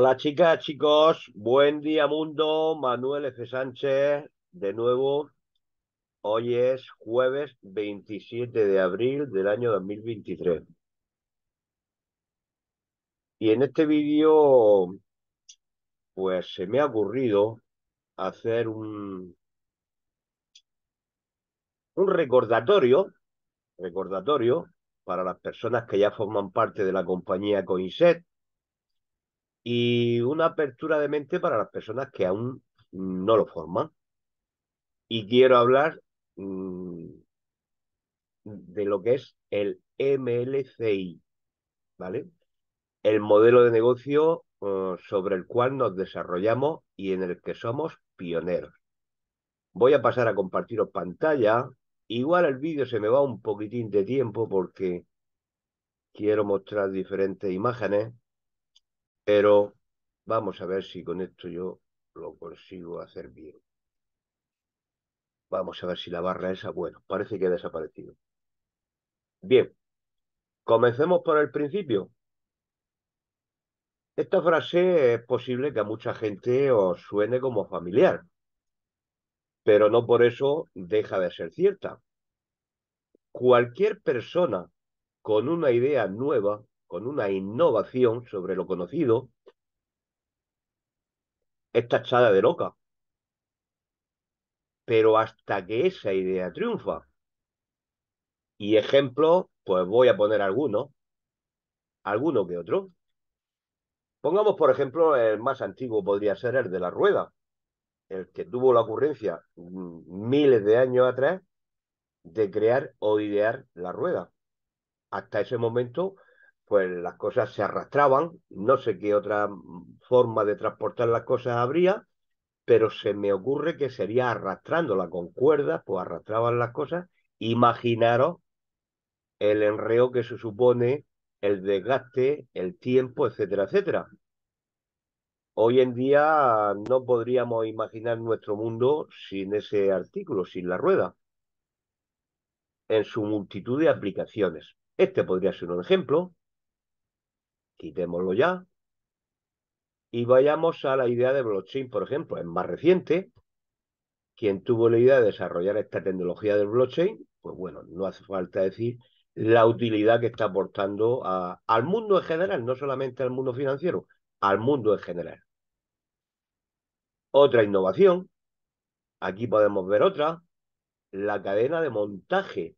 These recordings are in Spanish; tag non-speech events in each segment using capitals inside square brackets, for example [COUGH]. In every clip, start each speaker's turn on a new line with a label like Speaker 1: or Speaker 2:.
Speaker 1: Hola chicas, chicos, buen día mundo, Manuel F. Sánchez, de nuevo, hoy es jueves 27 de abril del año 2023. Y en este vídeo, pues se me ha ocurrido hacer un, un recordatorio, recordatorio para las personas que ya forman parte de la compañía Coinset y una apertura de mente para las personas que aún no lo forman. Y quiero hablar mm, de lo que es el MLCI, ¿vale? El modelo de negocio oh, sobre el cual nos desarrollamos y en el que somos pioneros. Voy a pasar a compartiros pantalla. Igual el vídeo se me va un poquitín de tiempo porque quiero mostrar diferentes imágenes pero vamos a ver si con esto yo lo consigo hacer bien. Vamos a ver si la barra esa, bueno, parece que ha desaparecido. Bien, comencemos por el principio. Esta frase es posible que a mucha gente os suene como familiar, pero no por eso deja de ser cierta. Cualquier persona con una idea nueva con una innovación sobre lo conocido, está echada de loca. Pero hasta que esa idea triunfa, y ejemplo. pues voy a poner algunos, alguno que otro. Pongamos, por ejemplo, el más antiguo podría ser el de la rueda, el que tuvo la ocurrencia mm, miles de años atrás de crear o idear la rueda. Hasta ese momento pues las cosas se arrastraban, no sé qué otra forma de transportar las cosas habría, pero se me ocurre que sería arrastrándola con cuerdas, pues arrastraban las cosas. Imaginaros el enreo que se supone, el desgaste, el tiempo, etcétera, etcétera. Hoy en día no podríamos imaginar nuestro mundo sin ese artículo, sin la rueda, en su multitud de aplicaciones. Este podría ser un ejemplo, quitémoslo ya y vayamos a la idea de blockchain, por ejemplo, es más reciente. Quien tuvo la idea de desarrollar esta tecnología del blockchain, pues bueno, no hace falta decir la utilidad que está aportando al mundo en general, no solamente al mundo financiero, al mundo en general. Otra innovación, aquí podemos ver otra, la cadena de montaje.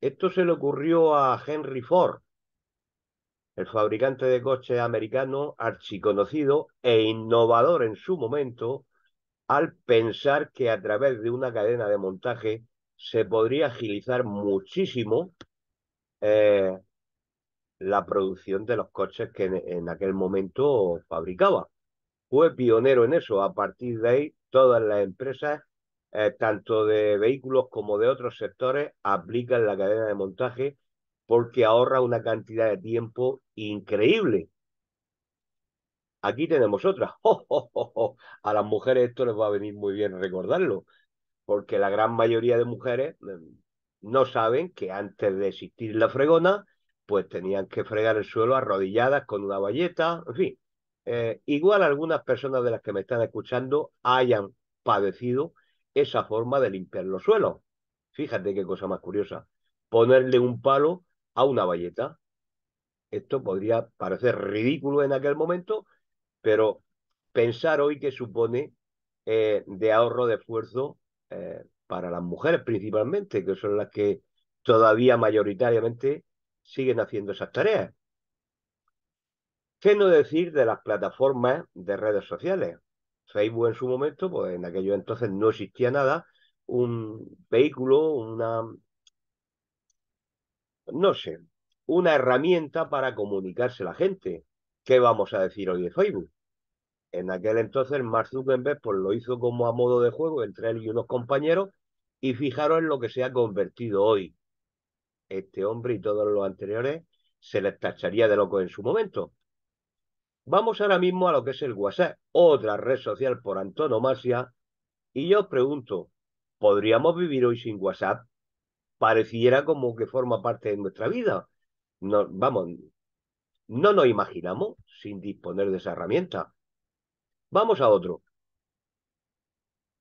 Speaker 1: Esto se le ocurrió a Henry Ford, el fabricante de coches americano archiconocido e innovador en su momento al pensar que a través de una cadena de montaje se podría agilizar muchísimo eh, la producción de los coches que en, aquel momento fabricaba. Fue pionero en eso. A partir de ahí, todas las empresas, eh, tanto de vehículos como de otros sectores, aplican la cadena de montaje porque ahorra una cantidad de tiempo increíble. Aquí tenemos otra. [LAUGHS] ¡Oh, oh, oh, a las mujeres esto les va a venir muy bien recordarlo, porque la gran mayoría de mujeres mm, no saben que antes de existir la fregona, pues tenían que fregar el suelo arrodilladas con una valleta, en fin. Eh, igual algunas personas de las que me están escuchando hayan padecido esa forma de limpiar los suelos. Fíjate qué cosa más curiosa. Ponerle un palo a una valleta. Esto podría parecer ridículo en aquel momento, pero pensar hoy que supone eh, de ahorro de esfuerzo eh, para las mujeres principalmente, que son las que todavía mayoritariamente siguen haciendo esas tareas. ¿Qué no decir de las plataformas de redes sociales? Facebook en su momento, pues en aquellos entonces no existía nada, un vehículo, una no sé, una herramienta para comunicarse la gente. ¿Qué vamos a decir hoy de Facebook? En aquel entonces Mark Zuckerberg pues, lo hizo como a modo de juego entre él y unos compañeros y fijaros en lo que se ha convertido hoy. Este hombre y todos los anteriores se les tacharía de loco en su momento. Vamos ahora mismo a lo que es el WhatsApp, otra red social por antonomasia, y yo os pregunto, ¿podríamos vivir hoy sin WhatsApp? pareciera como que forma parte de nuestra vida. No, vamos, no nos imaginamos sin disponer de esa herramienta. Vamos a otro.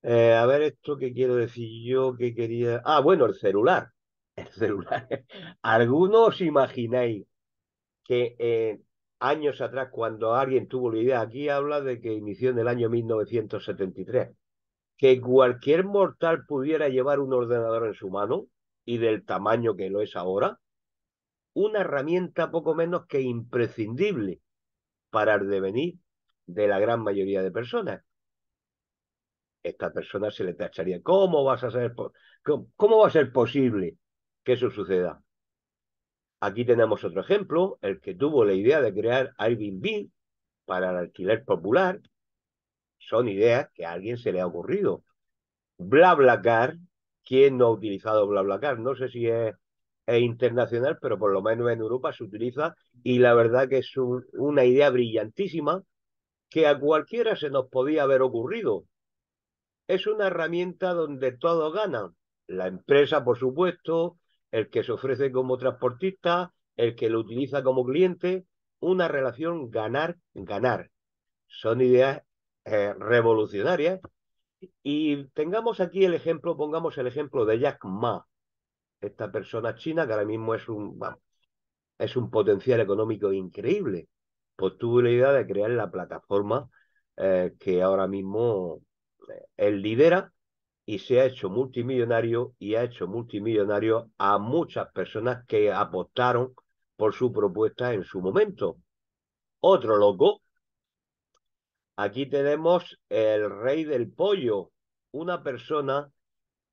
Speaker 1: Eh, a ver, esto que quiero decir yo, que quería. Ah, bueno, el celular. [LAUGHS] El celular. Algunos imagináis que eh, años atrás, cuando alguien tuvo la idea, aquí habla de que inició en el año 1973, que cualquier mortal pudiera llevar un ordenador en su mano y del tamaño que lo es ahora, una herramienta poco menos que imprescindible para el devenir de la gran mayoría de personas. Esta persona se le tacharía, ¿cómo, vas a cómo, va a ser posible que eso suceda? Aquí tenemos otro ejemplo, el que tuvo la idea de crear Airbnb para el alquiler popular. Son ideas que a alguien se le ha ocurrido. Bla BlaBlaCar ¿Quién no ha utilizado BlaBlaCar? No sé si es, internacional, pero por lo menos en Europa se utiliza y la verdad que es una idea brillantísima que a cualquiera se nos podía haber ocurrido. Es una herramienta donde todos ganan. La empresa, por supuesto, el que se ofrece como transportista, el que lo utiliza como cliente, una relación ganar-ganar. Son ideas eh, revolucionarias y tengamos aquí el ejemplo, pongamos el ejemplo de Jack Ma, esta persona china que ahora mismo es un, es un potencial económico increíble. Pues tuvo la idea de crear la plataforma eh, que ahora mismo eh, él lidera y se ha hecho multimillonario y ha hecho multimillonario a muchas personas que apostaron por su propuesta en su momento. Otro loco Aquí tenemos el rey del pollo, una persona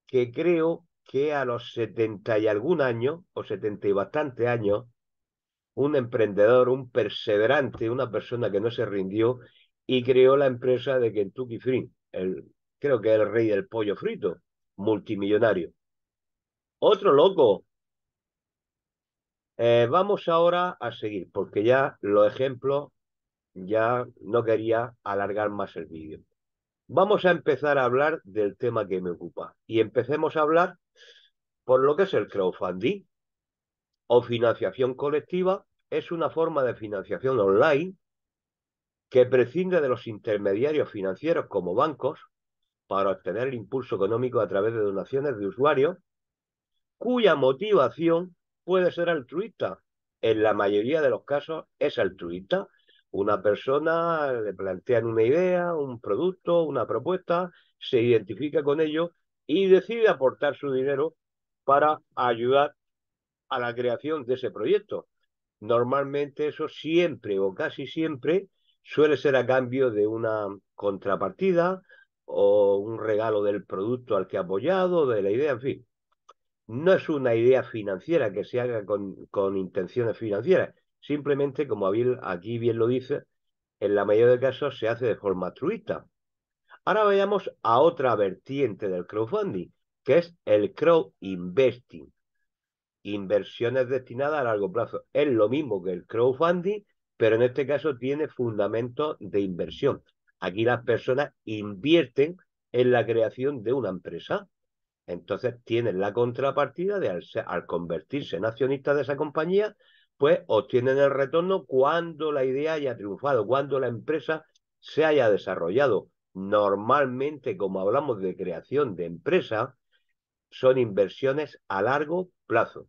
Speaker 1: que creo que a los 70 y algún año, o setenta y bastante años, un emprendedor, un perseverante, una persona que no se rindió y creó la empresa de Kentucky Free, el, creo que el rey del pollo frito, multimillonario. Otro loco. Eh, vamos ahora a seguir, porque ya los ejemplos ya no quería alargar más el vídeo. Vamos a empezar a hablar del tema que me ocupa y empecemos a hablar por lo que es el crowdfunding o financiación colectiva. Es una forma de financiación online que prescinde de los intermediarios financieros como bancos para obtener el impulso económico a través de donaciones de usuarios cuya motivación puede ser altruista. En la mayoría de los casos es altruista una persona le plantean una idea, un producto, una propuesta, se identifica con ello y decide aportar su dinero para ayudar a la creación de ese proyecto. Normalmente eso siempre o casi siempre suele ser a cambio de una contrapartida o un regalo del producto al que ha apoyado, de la idea, en fin. No es una idea financiera que se haga con, con intenciones financieras, Simplemente, como aquí bien lo dice, en la mayoría de casos se hace de forma altruista. Ahora vayamos a otra vertiente del crowdfunding, que es el crow investing. Inversiones destinadas a largo plazo. Es lo mismo que el crowdfunding, pero en este caso tiene fundamentos de inversión. Aquí las personas invierten en la creación de una empresa. Entonces tienen la contrapartida de al convertirse en accionista de esa compañía, pues obtienen el retorno cuando la idea haya triunfado, cuando la empresa se haya desarrollado. Normalmente, como hablamos de creación de empresa, son inversiones a largo plazo.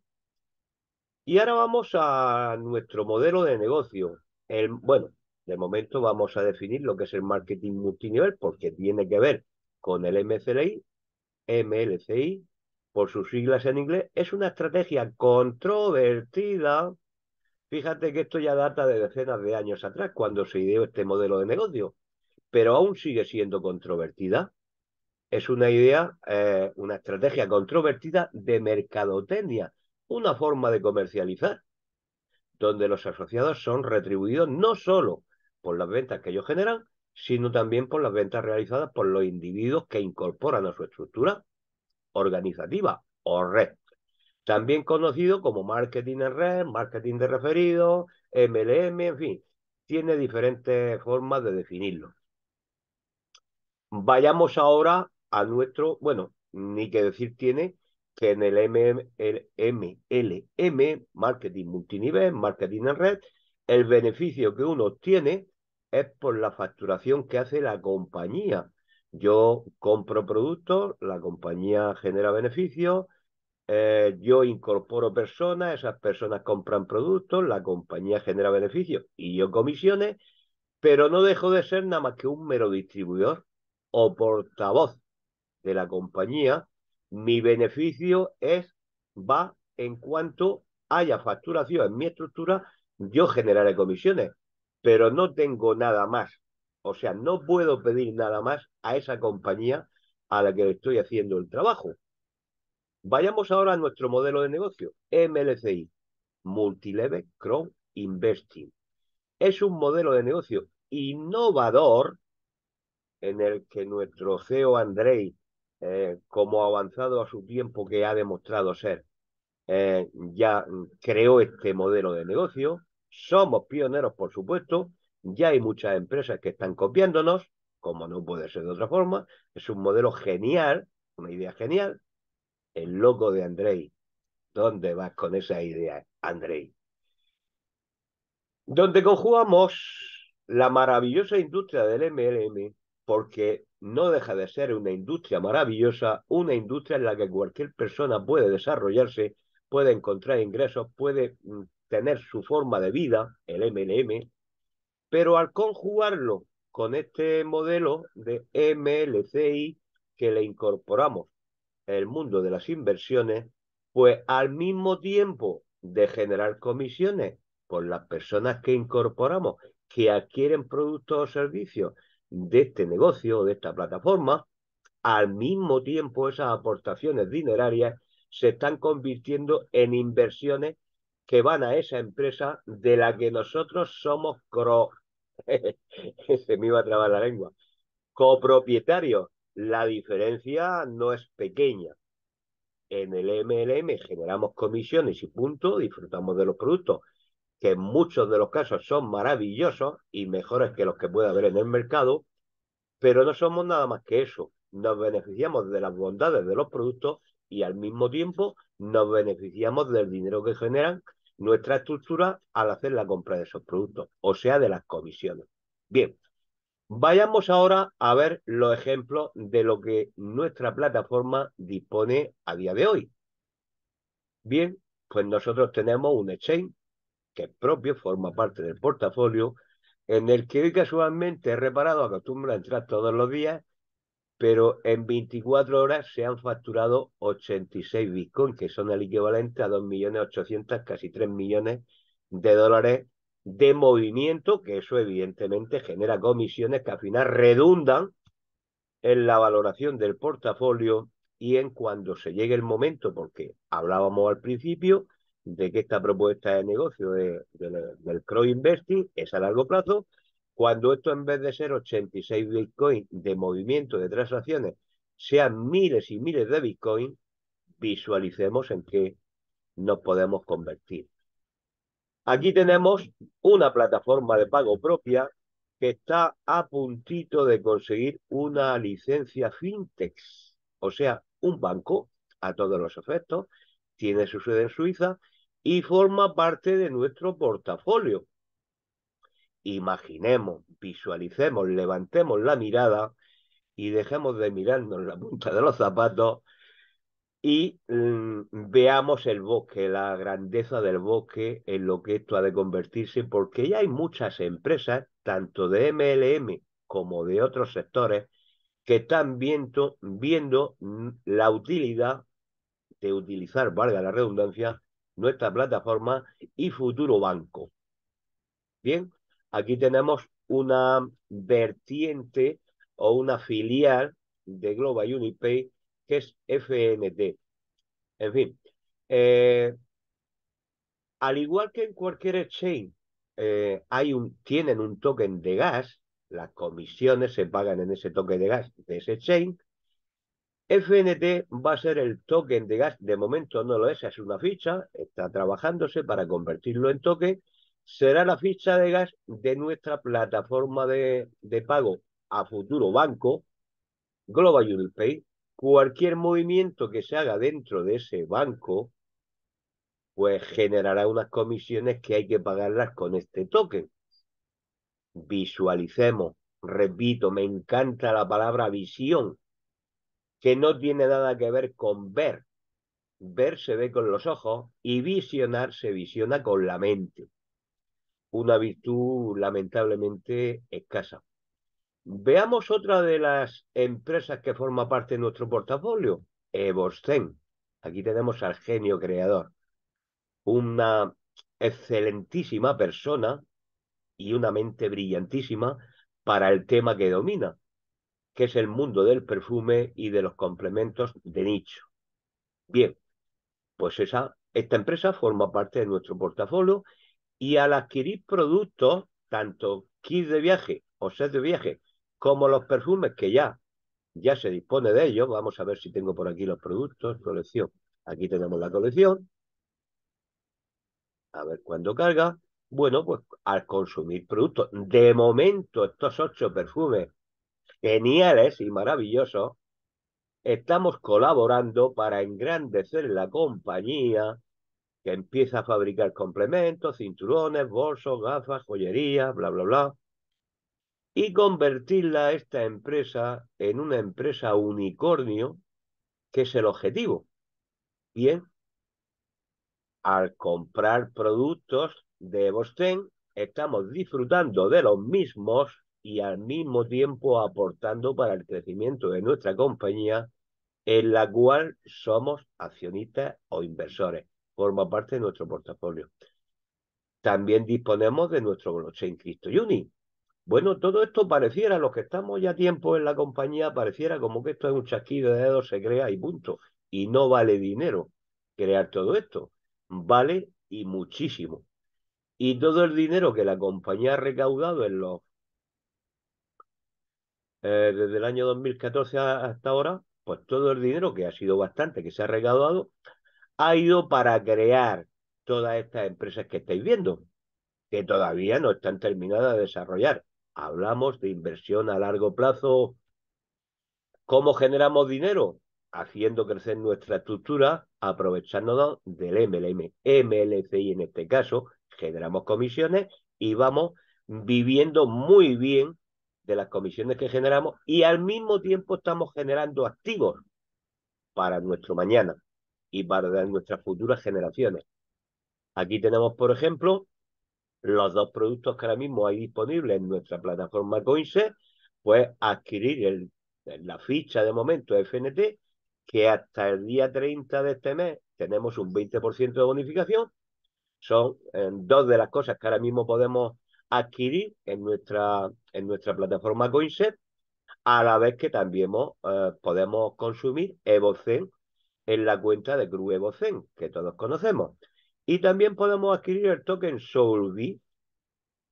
Speaker 1: Y ahora vamos a nuestro modelo de negocio. El, bueno, de momento vamos a definir lo que es el marketing multinivel porque tiene que ver con el MCLI, MLCI, por sus siglas en inglés. Es una estrategia controvertida Fíjate que esto ya data de decenas de años atrás, cuando se ideó este modelo de negocio, pero aún sigue siendo controvertida. Es una idea, eh, una estrategia controvertida de mercadotecnia, una forma de comercializar, donde los asociados son retribuidos no solo por las ventas que ellos generan, sino también por las ventas realizadas por los individuos que incorporan a su estructura organizativa o red también conocido como marketing en red, marketing de referidos, MLM, en fin, tiene diferentes formas de definirlo. Vayamos ahora a nuestro, bueno, ni que decir tiene que en el, MLM, marketing multinivel, marketing en red, el beneficio que uno obtiene es por la facturación que hace la compañía. Yo compro productos, la compañía genera beneficios, eh, yo incorporo personas, esas personas compran productos, la compañía genera beneficios y yo comisiones, pero no dejo de ser nada más que un mero distribuidor o portavoz de la compañía. Mi beneficio es, va en cuanto haya facturación en mi estructura, yo generaré comisiones, pero no tengo nada más. O sea, no puedo pedir nada más a esa compañía a la que le estoy haciendo el trabajo. Vayamos ahora a nuestro modelo de negocio, MLCI, Multilevel Crowd Investing. Es un modelo de negocio innovador en el que nuestro CEO Andrei, eh, Como como avanzado a su tiempo que ha demostrado ser, eh, ya creó este modelo de negocio. Somos pioneros, por supuesto. Ya hay muchas empresas que están copiándonos, como no puede ser de otra forma. Es un modelo genial, una idea genial, el loco de Andrei. ¿Dónde vas con esa idea, Andrei? Donde conjugamos la maravillosa industria del MLM, porque no deja de ser una industria maravillosa, una industria en la que cualquier persona puede desarrollarse, puede encontrar ingresos, puede mm, tener su forma de vida, el MLM, pero al conjugarlo con este modelo de MLCI que le incorporamos el mundo de las inversiones, pues al mismo tiempo de generar comisiones por las personas que incorporamos, que adquieren productos o servicios de este negocio o de esta plataforma, al mismo tiempo esas aportaciones dinerarias se están convirtiendo en inversiones que van a esa empresa de la que nosotros somos [LAUGHS] se me a trabar la lengua. copropietarios la diferencia no es pequeña. En el MLM generamos comisiones y punto, disfrutamos de los productos, que en muchos de los casos son maravillosos y mejores que los que puede haber en el mercado, pero no somos nada más que eso. Nos beneficiamos de las bondades de los productos y al mismo tiempo nos beneficiamos del dinero que generan nuestra estructura al hacer la compra de esos productos, o sea, de las comisiones. Bien, Vayamos ahora a ver los ejemplos de lo que nuestra plataforma dispone a día de hoy. Bien, pues nosotros tenemos un exchange que es propio, forma parte del portafolio, en el que hoy casualmente he reparado, acostumbro a entrar todos los días, pero en 24 horas se han facturado 86 Bitcoin, que son el equivalente a 2.800.000, casi 3 millones de dólares de movimiento, que eso evidentemente genera comisiones que al final redundan en la valoración del portafolio y en cuando se llegue el momento, porque hablábamos al principio de que esta propuesta de negocio del Crow Investing es a largo plazo, cuando esto en vez de ser 86 bitcoins de movimiento de transacciones, sean miles y miles de bitcoins, visualicemos en qué nos podemos convertir. Aquí tenemos una plataforma de pago propia que está a puntito de conseguir una licencia fintech, o sea, un banco a todos los efectos, tiene su sede en Suiza y forma parte de nuestro portafolio. Imaginemos, visualicemos, levantemos la mirada y dejemos de mirarnos la punta de los zapatos y mm, veamos el bosque, la grandeza del bosque en lo que esto ha de convertirse, porque ya hay muchas empresas, tanto de MLM como de otros sectores, que están viendo, viendo mm, la utilidad de utilizar, valga la redundancia, nuestra plataforma y futuro banco. Bien, aquí tenemos una vertiente o una filial de Global Unipay que es FNT. En fin, eh, al igual que en cualquier exchange, eh, tienen un token de gas, las comisiones se pagan en ese token de gas de ese exchange. FNT va a ser el token de gas, de momento no lo es, es una ficha, está trabajándose para convertirlo en token. Será la ficha de gas de nuestra plataforma de, pago a futuro banco, Global Pay cualquier movimiento que se haga dentro de ese banco, pues generará unas comisiones que hay que pagarlas con este token. Visualicemos, repito, me encanta la palabra visión, que no tiene nada que ver con ver. Ver se ve con los ojos y visionar se visiona con la mente. Una virtud lamentablemente escasa. Veamos otra de las empresas que forma parte de nuestro portafolio, Evosten. Aquí tenemos al genio creador, una excelentísima persona y una mente brillantísima para el tema que domina, que es el mundo del perfume y de los complementos de nicho. Bien, pues esa, esta empresa forma parte de nuestro portafolio y al adquirir productos, tanto kits de viaje o set de viaje, como los perfumes que ya, ya se dispone de ellos. Vamos a ver si tengo por aquí los productos, colección. Aquí tenemos la colección. A ver cuándo carga. Bueno, pues al consumir productos, de momento estos ocho perfumes geniales y maravillosos, estamos colaborando para engrandecer la compañía que empieza a fabricar complementos, cinturones, bolsos, gafas, joyería, bla, bla, bla y convertirla esta empresa en una empresa unicornio, que es el objetivo. Bien, al comprar productos de Bostén, estamos disfrutando de los mismos y al mismo tiempo aportando para el crecimiento de nuestra compañía, en la cual somos accionistas o inversores. Forma parte de nuestro portafolio. También disponemos de nuestro blockchain Cristo Uni bueno, todo esto pareciera, los que estamos ya tiempo en la compañía, pareciera como que esto es un chasquido de dedos, se crea y punto. Y no vale dinero crear todo esto. Vale y muchísimo. Y todo el dinero que la compañía ha recaudado en los eh, desde el año 2014 hasta ahora, pues todo el dinero, que ha sido bastante, que se ha recaudado, ha ido para crear todas estas empresas que estáis viendo, que todavía no están terminadas de desarrollar. Hablamos de inversión a largo plazo. ¿Cómo generamos dinero? Haciendo crecer nuestra estructura, aprovechándonos del MLM, MLCI en este caso, generamos comisiones y vamos viviendo muy bien de las comisiones que generamos y al mismo tiempo estamos generando activos para nuestro mañana y para nuestras futuras generaciones. Aquí tenemos, por ejemplo, los dos productos que ahora mismo hay disponibles en nuestra plataforma Coinset, pues adquirir la ficha de momento FNT, que hasta el día 30 de este mes tenemos un 20% de bonificación. Son eh, dos de las cosas que ahora mismo podemos adquirir en nuestra, en nuestra plataforma Coinset, a la vez que también eh, podemos consumir Evocen en la cuenta de Cruz Evocen, que todos conocemos. Y también podemos adquirir el token Solvi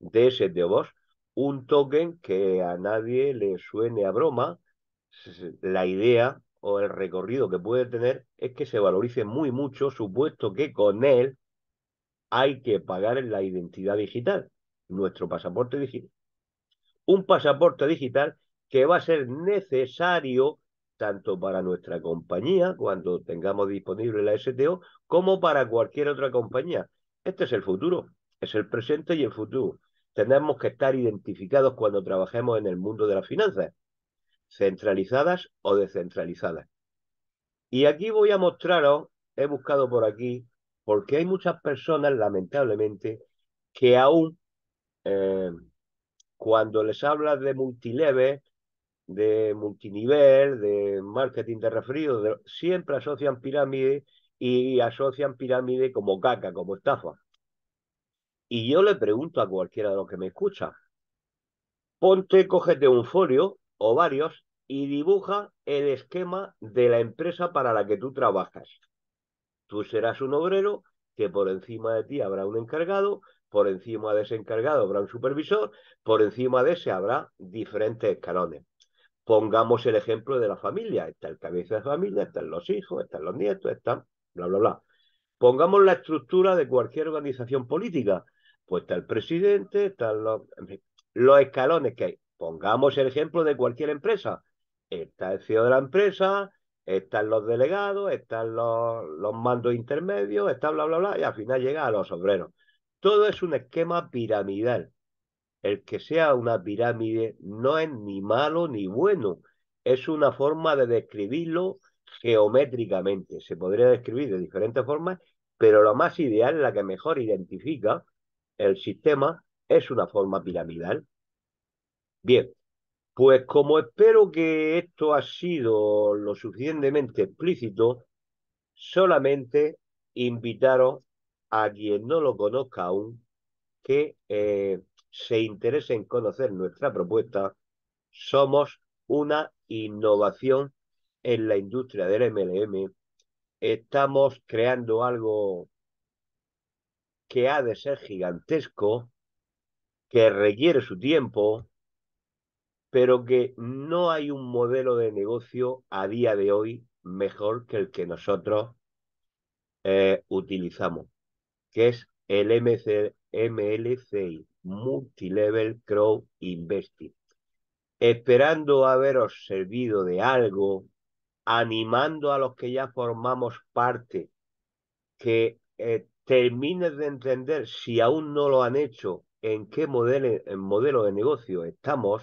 Speaker 1: de voz un token que a nadie le suene a broma. La idea o el recorrido que puede tener es que se valorice muy mucho, supuesto que con él hay que pagar en la identidad digital, nuestro pasaporte digital. Un pasaporte digital que va a ser necesario tanto para nuestra compañía, cuando tengamos disponible la STO, como para cualquier otra compañía. Este es el futuro, es el presente y el futuro. Tenemos que estar identificados cuando trabajemos en el mundo de las finanzas, centralizadas o descentralizadas. Y aquí voy a mostraros, he buscado por aquí, porque hay muchas personas, lamentablemente, que aún eh, cuando les habla de multileve de multinivel, de marketing de referidos, siempre asocian pirámide y asocian pirámide como caca, como estafa. Y yo le pregunto a cualquiera de los que me escucha, ponte, cógete un folio o varios y dibuja el esquema de la empresa para la que tú trabajas. Tú serás un obrero que por encima de ti habrá un encargado, por encima de ese encargado habrá un supervisor, por encima de ese habrá diferentes escalones pongamos el ejemplo de la familia. Está el cabeza de familia, están los hijos, están los nietos, están bla, bla, bla. Pongamos la estructura de cualquier organización política. Pues está el presidente, están los, los escalones que hay. Pongamos el ejemplo de cualquier empresa. Está el CEO de la empresa, están los delegados, están los, los mandos intermedios, está bla, bla, bla, y al final llega a los obreros. Todo es un esquema piramidal el que sea una pirámide no es ni malo ni bueno, es una forma de describirlo geométricamente. Se podría describir de diferentes formas, pero lo más ideal, la que mejor identifica el sistema, es una forma piramidal. Bien, pues como espero que esto ha sido lo suficientemente explícito, solamente invitaros a quien no lo conozca aún que eh, se interese en conocer nuestra propuesta, somos una innovación en la industria del MLM. Estamos creando algo que ha de ser gigantesco, que requiere su tiempo, pero que no hay un modelo de negocio a día de hoy mejor que el que nosotros eh, utilizamos, que es el MLCI. Multilevel Crow Investing. Esperando haberos servido de algo, animando a los que ya formamos parte que eh, termines de entender, si aún no lo han hecho, en qué modelo de negocio estamos,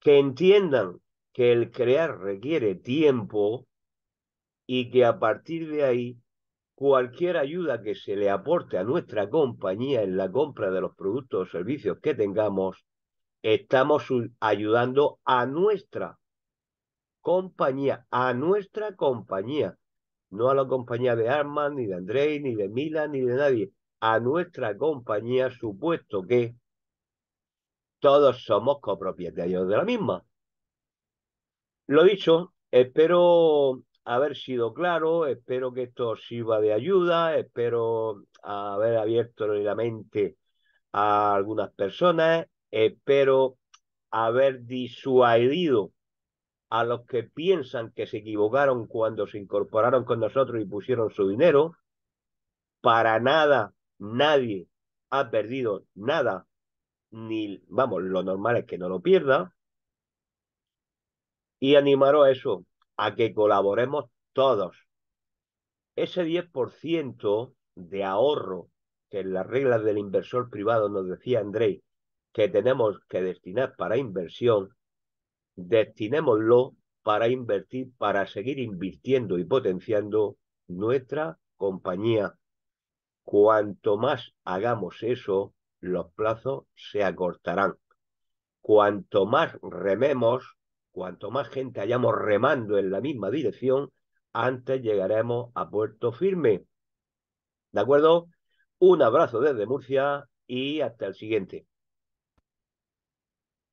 Speaker 1: que entiendan que el crear requiere tiempo y que a partir de ahí cualquier ayuda que se le aporte a nuestra compañía en la compra de los productos o servicios que tengamos, estamos ayudando a nuestra compañía, a nuestra compañía, no a la compañía de Armand ni de Andrei, ni de Milan, ni de nadie, a nuestra compañía, supuesto que todos somos copropietarios de la misma. Lo dicho, espero haber sido claro, espero que esto sirva de ayuda, espero haber abierto la mente a algunas personas, espero haber disuadido a los que piensan que se equivocaron cuando se incorporaron con nosotros y pusieron su dinero. Para nada, nadie ha perdido nada, ni vamos, lo normal es que no lo pierda. Y animaros a eso, a que colaboremos todos. Ese 10% de ahorro que en las reglas del inversor privado nos decía André que tenemos que destinar para inversión, destinémoslo para invertir, para seguir invirtiendo y potenciando nuestra compañía. Cuanto más hagamos eso, los plazos se acortarán. Cuanto más rememos, Cuanto más gente hayamos remando en la misma dirección, antes llegaremos a puerto firme. ¿De acuerdo? Un abrazo desde Murcia y hasta el siguiente.